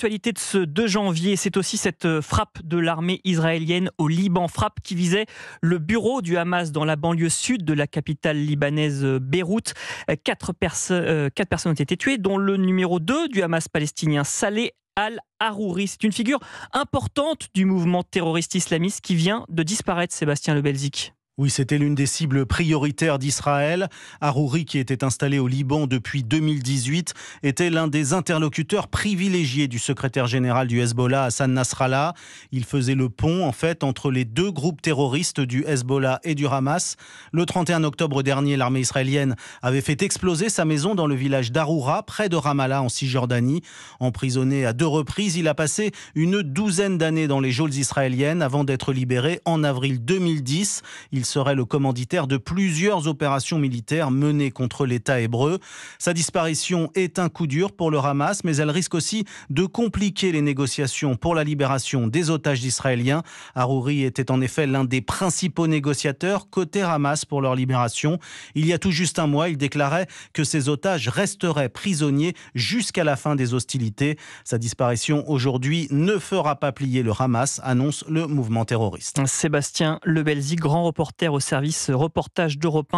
L'actualité de ce 2 janvier, c'est aussi cette euh, frappe de l'armée israélienne au Liban, frappe qui visait le bureau du Hamas dans la banlieue sud de la capitale libanaise euh, Beyrouth. Euh, quatre, quatre personnes ont été tuées, dont le numéro 2 du Hamas palestinien, Saleh al-Harouri. C'est une figure importante du mouvement terroriste islamiste qui vient de disparaître, Sébastien Lebelzik. Oui, c'était l'une des cibles prioritaires d'Israël. Harouri, qui était installé au Liban depuis 2018, était l'un des interlocuteurs privilégiés du secrétaire général du Hezbollah, Hassan Nasrallah. Il faisait le pont, en fait, entre les deux groupes terroristes du Hezbollah et du Hamas. Le 31 octobre dernier, l'armée israélienne avait fait exploser sa maison dans le village d'Aroura, près de Ramallah, en Cisjordanie. Emprisonné à deux reprises, il a passé une douzaine d'années dans les geôles israéliennes avant d'être libéré en avril 2010. Il serait le commanditaire de plusieurs opérations militaires menées contre l'État hébreu. Sa disparition est un coup dur pour le Hamas, mais elle risque aussi de compliquer les négociations pour la libération des otages israéliens. Harouri était en effet l'un des principaux négociateurs côté Hamas pour leur libération. Il y a tout juste un mois, il déclarait que ces otages resteraient prisonniers jusqu'à la fin des hostilités. Sa disparition aujourd'hui ne fera pas plier le Hamas, annonce le mouvement terroriste. Sébastien Lebelzi, grand reporter au service reportage d'Europe 1